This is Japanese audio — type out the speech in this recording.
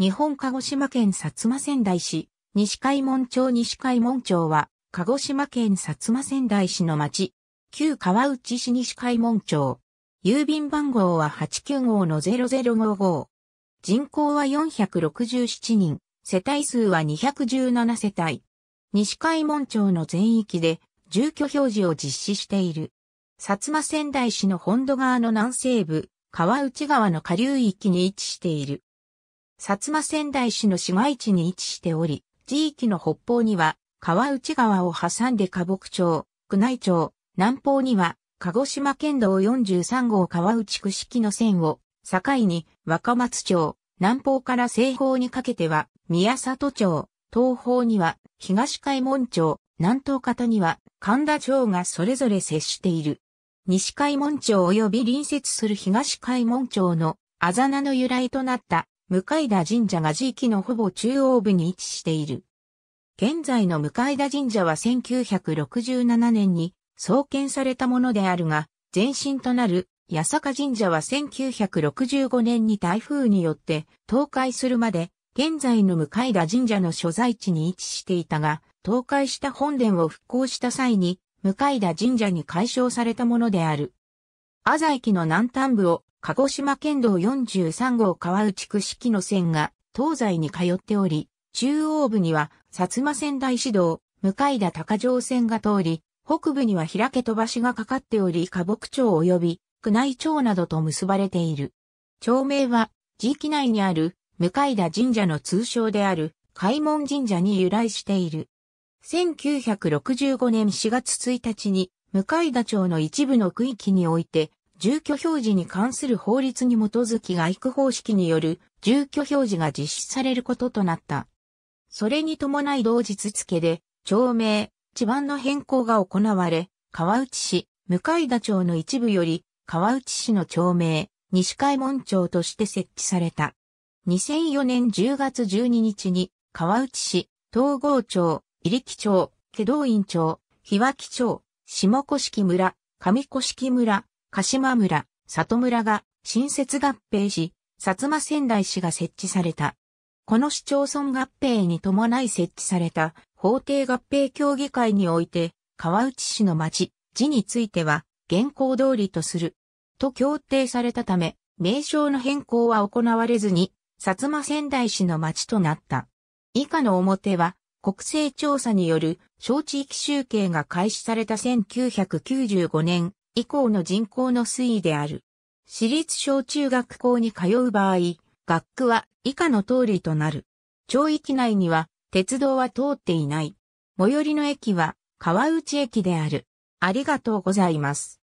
日本鹿児島県薩摩仙台市、西海門町西海門町は、鹿児島県薩摩仙台市の町、旧川内市西海門町。郵便番号は89号の0055。人口は467人、世帯数は217世帯。西海門町の全域で住居表示を実施している。薩摩仙台市の本土側の南西部、川内川の下流域に位置している。薩摩仙台市の市街地に位置しており、地域の北方には川内川を挟んで河北町、宮内町、南方には鹿児島県道43号川内区式の線を境に若松町、南方から西方にかけては宮里町、東方には東海門町、南東方には神田町がそれぞれ接している。西海門町及び隣接する東海門町のあざなの由来となった向田神社が地域のほぼ中央部に位置している。現在の向田神社は1967年に創建されたものであるが、前身となる八坂神社は1965年に台風によって倒壊するまで、現在の向田神社の所在地に位置していたが、倒壊した本殿を復興した際に、向田神社に改称されたものである。アザ駅の南端部を鹿児島県道43号川内区式の線が東西に通っており、中央部には薩摩仙台市道、向田高城線が通り、北部には開け飛ばしがかかっており、河北町及び宮内町などと結ばれている。町名は、地域内にある向田神社の通称である開門神社に由来している。1965年4月1日に、向田町の一部の区域において、住居表示に関する法律に基づき外区方式による住居表示が実施されることとなった。それに伴い同日付で、町名、地盤の変更が行われ、川内市、向田町の一部より、川内市の町名、西海門町として設置された。2004年10月12日に、川内市、東郷町、入木町、祁道院町、日脇町、下古式村、上古式村、鹿島村、里村が新設合併し、薩摩仙台市が設置された。この市町村合併に伴い設置された法定合併協議会において、川内市の町、地については、現行通りとする。と協定されたため、名称の変更は行われずに、薩摩仙台市の町となった。以下の表は、国勢調査による小地域集計が開始された1995年以降の人口の推移である。私立小中学校に通う場合、学区は以下の通りとなる。町域内には鉄道は通っていない。最寄りの駅は川内駅である。ありがとうございます。